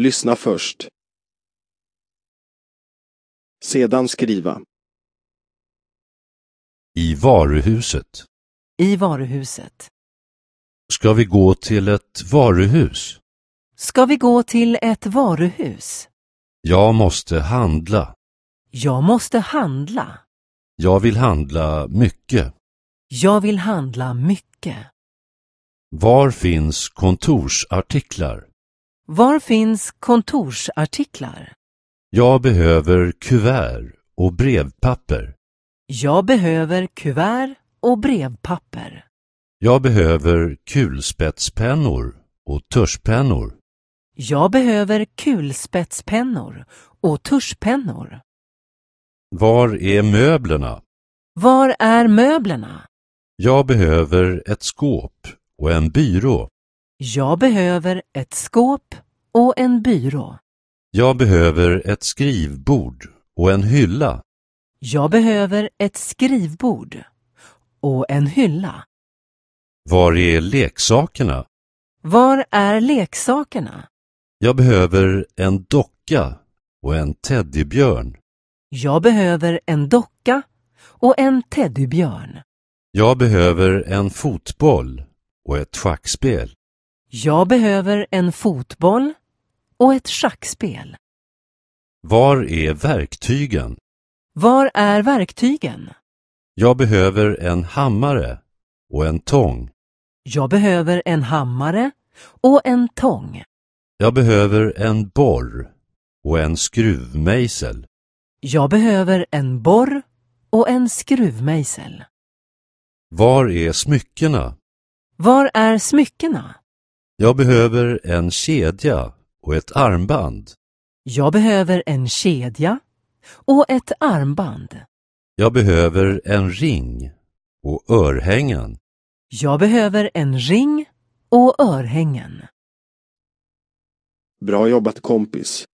Lyssna först. Sedan skriva. I varuhuset. I varuhuset. Ska vi gå till ett varuhus? Ska vi gå till ett varuhus? Jag måste handla. Jag måste handla. Jag vill handla mycket. Jag vill handla mycket. Var finns kontorsartiklar? Var finns kontorsartiklar? Jag behöver kuvert och brevpapper. Jag behöver kuvert och brevpapper. Jag behöver kulspetspennor och tuschpennor. Jag behöver kulspetspennor och tuschpennor. Var är möblerna? Var är möblerna? Jag behöver ett skåp och en byrå. Jag behöver ett skåp och en byrå. Jag behöver ett skrivbord och en hylla. Jag behöver ett skrivbord och en hylla. Var är leksakerna? Var är leksakerna? Jag behöver en docka och en teddybjörn. Jag behöver en docka och en teddybjörn. Jag behöver en fotboll och ett schackspel. Jag behöver en fotboll och ett schackspel. Var är verktygen? Var är verktygen? Jag behöver en hammare och en tång. Jag behöver en hammare och en tång. Jag behöver en borr och en skruvmejsel. Jag behöver en borr och en skruvmejsel. Var är smyckena? Var är smyckena? Jag behöver en kedja och ett armband. Jag behöver en kedja och ett armband. Jag behöver en ring och örhängen. Jag behöver en ring och örhängen. Bra jobbat kompis.